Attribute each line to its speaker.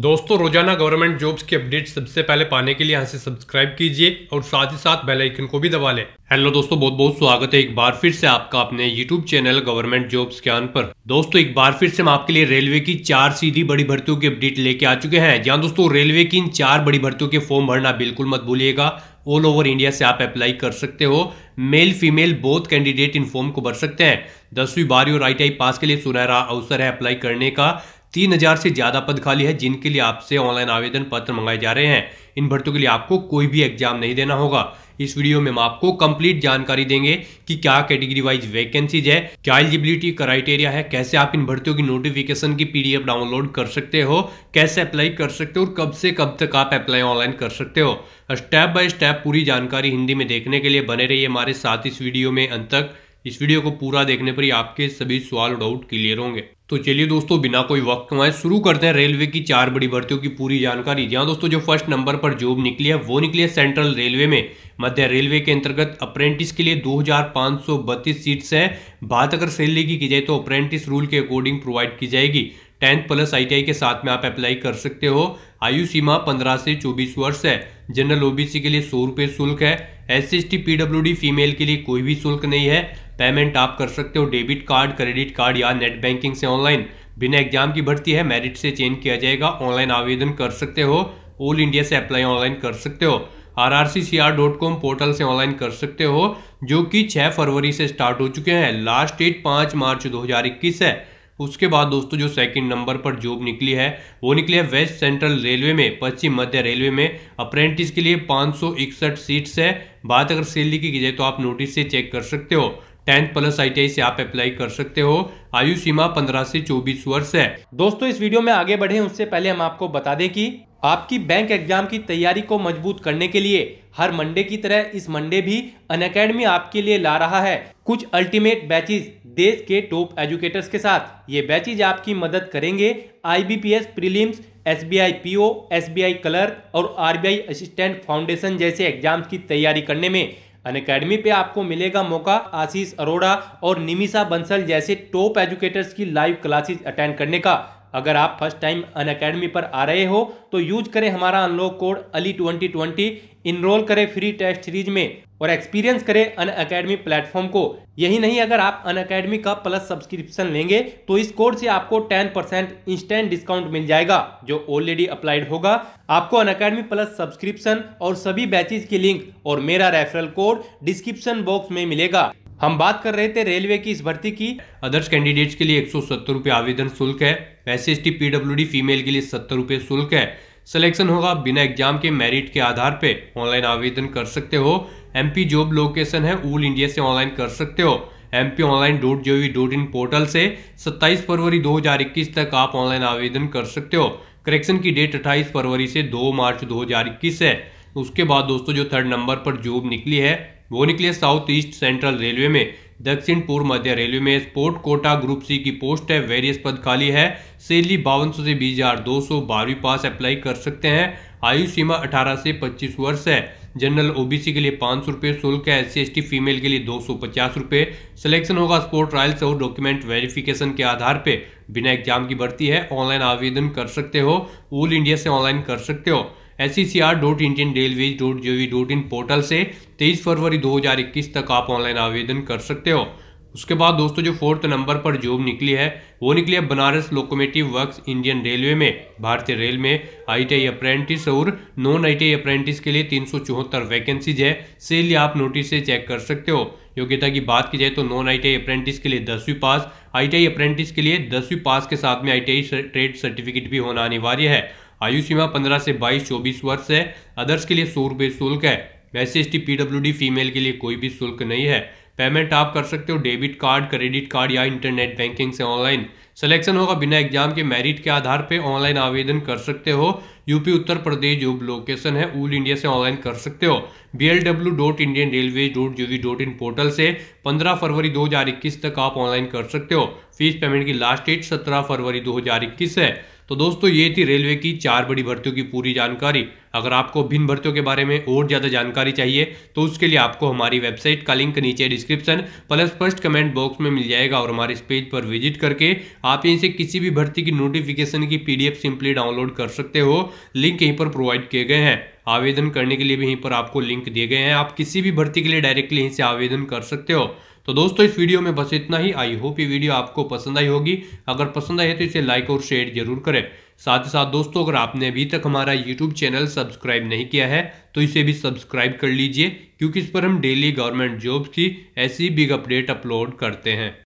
Speaker 1: दोस्तों रोजाना government jobs की अपडेट सबसे पहले पाने के लिए यहाँ से सब्सक्राइब कीजिए और साथ ही साथ बेल आइकन को भी दबा लें हेलो दोस्तों बहुत बहुत स्वागत है एक बार फिर से आपका अपने यूट्यूब चैनल गवर्नमेंट जॉब्स के अन पर दोस्तों एक बार फिर से हम आपके लिए रेलवे की चार सीधी बड़ी भर्तियों की अपडेट लेके आ चुके हैं जहाँ दोस्तों रेलवे की इन चार बड़ी भर्तियों के फॉर्म भरना बिल्कुल मत भूलिएगा ऑल ओवर इंडिया से आप अप्लाई कर सकते हो मेल फीमेल बोथ कैंडिडेट इन फॉर्म को भर सकते हैं दसवीं बारहवीं और आई पास के लिए सुनहरा अवसर है अप्लाई करने का तीन हजार से ज़्यादा पद खाली है जिनके लिए आपसे ऑनलाइन आवेदन पत्र मंगाए जा रहे हैं इन भर्तियों के लिए आपको कोई भी एग्जाम नहीं देना होगा इस वीडियो में हम आपको कंप्लीट जानकारी देंगे कि क्या कैटेगरी वाइज वैकेंसीज है क्या एलिजिबिलिटी क्राइटेरिया है कैसे आप इन भर्तियों की नोटिफिकेशन की पीडीएफ डाउनलोड कर सकते हो कैसे अप्लाई कर सकते हो और कब से कब तक आप अप्लाई ऑनलाइन कर सकते हो स्टेप बाय स्टेप पूरी जानकारी हिंदी में देखने के लिए बने रही हमारे साथ इस वीडियो में अंत तक इस वीडियो को पूरा देखने पर ही आपके सभी सवाल डाउट क्लियर होंगे तो चलिए दोस्तों बिना कोई वक्त कमाए शुरू करते हैं रेलवे की चार बड़ी भर्तियों की पूरी जानकारी जहां दोस्तों जो फर्स्ट नंबर पर जॉब निकली है वो निकली है सेंट्रल रेलवे में मध्य रेलवे के अंतर्गत अप्रेंटिस के लिए दो सीट्स है बात अगर सैलरी की की जाए तो अप्रेंटिस रूल के अकॉर्डिंग प्रोवाइड की जाएगी टेंथ प्लस आईटीआई के साथ में आप अप्लाई कर सकते हो आयु सीमा 15 से 24 वर्ष है जनरल ओबीसी के लिए सौ रुपये शुल्क है S C S T female के लिए कोई भी शुल्क नहीं है पेमेंट आप कर सकते हो डेबिट कार्ड क्रेडिट कार्ड या नेट बैंकिंग से ऑनलाइन बिना एग्जाम की भर्ती है मेरिट से चेंज किया जाएगा ऑनलाइन आवेदन कर सकते हो ऑल इंडिया से अप्लाई ऑनलाइन कर सकते हो R R C C R dot com portal से ऑनलाइन कर सकते हो जो कि 6 फरवरी से स्टार्ट हो चुके हैं लास्ट डेट 5 मार्च 2021 है उसके बाद दोस्तों जो सेकंड नंबर पर जॉब निकली है वो निकली है वेस्ट सेंट्रल रेलवे में पश्चिम मध्य रेलवे में अप्रेंटिस के लिए पाँच सीट्स है बात अगर सैलरी की जाए तो आप नोटिस से चेक कर सकते हो टेंथ प्लस आईटीआई से आप अप्लाई कर सकते हो आयु सीमा पंद्रह से चौबीस वर्ष है दोस्तों इस वीडियो में आगे बढ़े उससे पहले हम आपको बता दें कि आपकी बैंक एग्जाम की तैयारी को मजबूत करने के लिए हर मंडे की तरह इस मंडे भी अन आपके लिए ला रहा है कुछ अल्टीमेट बैचेज देश के टॉप एजुकेटर्स के साथ ये बैचेज आपकी मदद करेंगे IBPS prelims SBI PO SBI clerk और आरबीआई असिस्टेंट फाउंडेशन जैसे एग्जाम्स की तैयारी करने में अन अकेडमी पे आपको मिलेगा मौका आशीष अरोड़ा और निमिषा बंसल जैसे टॉप एजुकेटर्स की लाइव क्लासेस अटेंड करने का अगर आप फर्स्ट टाइम अन अकेडमी पर आ रहे हो तो यूज करें हमारा unlock code Ali twenty twenty enroll करें फ्री टेस्ट सीरीज में और एक्सपीरियंस करें अन अकेडमी प्लेटफॉर्म को यही नहीं अगर आप अन अकेडमी का प्लस सब्सक्रिप्शन लेंगे तो इस कोड से आपको 10% परसेंट इंस्टेंट डिस्काउंट मिल जाएगा जो ऑलरेडी अप्लाइड होगा आपको अन अकेडमी प्लस सब्सक्रिप्शन और सभी बैचेज की लिंक और मेरा रेफरल कोड डिस्क्रिप्शन बॉक्स में मिलेगा हम बात कर रहे थे रेलवे की इस भर्ती की अदर्स कैंडिडेट्स के लिए एक सौ आवेदन शुल्क है एस एस टी फीमेल के लिए सत्तर रुपये शुल्क है सिलेक्शन होगा बिना एग्जाम के मेरिट के आधार पे ऑनलाइन आवेदन कर सकते हो एमपी जॉब लोकेशन है ऑल इंडिया से ऑनलाइन कर सकते हो M P online dot G dot in portal से 27 फरवरी 2021 तक आप ऑनलाइन आवेदन कर सकते हो करेक्शन की डेट 28 फरवरी से 2 मार्च 2021 है उसके बाद दोस्तों जो थर्ड नंबर पर जॉब निकली है वो निकले साउथ ईस्ट सेंट्रल रेलवे में दक्षिण पूर्व मध्य रेलवे में स्पोर्ट कोटा ग्रुप सी की पोस्ट है वेरियस पद खाली है सैलरी बावन सौ से बीस हजार दो सौ बारहवीं पास अप्लाई कर सकते हैं आयु सीमा 18 से 25 वर्ष है जनरल ओबीसी के लिए पाँच सौ रुपये शुल्क है एस सी फीमेल के लिए दो सौ पचास रुपये सिलेक्शन होगा स्पोर्ट ट्रायल्स और डॉक्यूमेंट वेरिफिकेशन के आधार पर बिना एग्जाम की भर्ती है ऑनलाइन आवेदन कर सकते हो ऑल इंडिया से ऑनलाइन कर सकते हो S C C R dot Indian dot G O V dot in portal से तेईस फरवरी 2021 तक आप ऑनलाइन आवेदन कर सकते हो उसके बाद दोस्तों जो फोर्थ नंबर पर जॉब निकली है वो निकली है Banaras locomotive works Indian railway में भारतीय रेल में आईटीआई अप्रेंटिस और नॉन आईटीआई अप्रेंटिस के लिए तीन वैकेंसीज है सेल आप नोटिस से चेक कर सकते हो योग्यता की बात की जाए तो नॉन आईटीआई अप्रेंटिस के लिए दसवीं पास आईटीआई अप्रेंटिस के लिए दसवीं पास के साथ में आईटीआई ट्रेड सर्टिफिकेट भी होना अनिवार्य है आयु सीमा पंद्रह से बाईस चौबीस वर्ष है अदर्स के लिए सौ रुपये शुल्क है वैसे एस टी पी फीमेल के लिए कोई भी शुल्क नहीं है पेमेंट आप कर सकते हो डेबिट कार्ड क्रेडिट कार्ड या इंटरनेट बैंकिंग से ऑनलाइन सिलेक्शन होगा बिना एग्जाम के मेरिट के आधार पर ऑनलाइन आवेदन कर सकते हो यूपी उत्तर प्रदेश जो लोकेशन है ऑल इंडिया से ऑनलाइन कर सकते हो B L W dot Indian railway dot G dot in portal से 15 फरवरी 2021 तक आप ऑनलाइन कर सकते हो फीस पेमेंट की लास्ट डेट 17 फरवरी 2021 है तो दोस्तों ये थी रेलवे की चार बड़ी भर्तियों की पूरी जानकारी अगर आपको भिन्न भर्तियों के बारे में और ज़्यादा जानकारी चाहिए तो उसके लिए आपको हमारी वेबसाइट का लिंक नीचे description plus first comment box में मिल जाएगा और हमारे इस पेज पर विजिट करके आप यहीं से किसी भी भर्ती की नोटिफिकेशन की पीडीएफ सिंपली डाउनलोड कर सकते हो लिंक यहीं पर प्रोवाइड किए गए हैं आवेदन करने के लिए भी यहीं पर आपको लिंक दिए गए हैं आप किसी भी भर्ती के लिए डायरेक्टली यहीं से आवेदन कर सकते हो तो दोस्तों इस वीडियो में बस इतना ही आई होप ये वीडियो आपको पसंद आई होगी अगर पसंद आई है तो इसे लाइक और शेयर जरूर करें साथ ही साथ दोस्तों अगर आपने अभी तक हमारा यूट्यूब चैनल सब्सक्राइब नहीं किया है तो इसे भी सब्सक्राइब कर लीजिए क्योंकि इस पर हम डेली गवर्नमेंट जॉब की ऐसी बिग अपडेट अपलोड करते हैं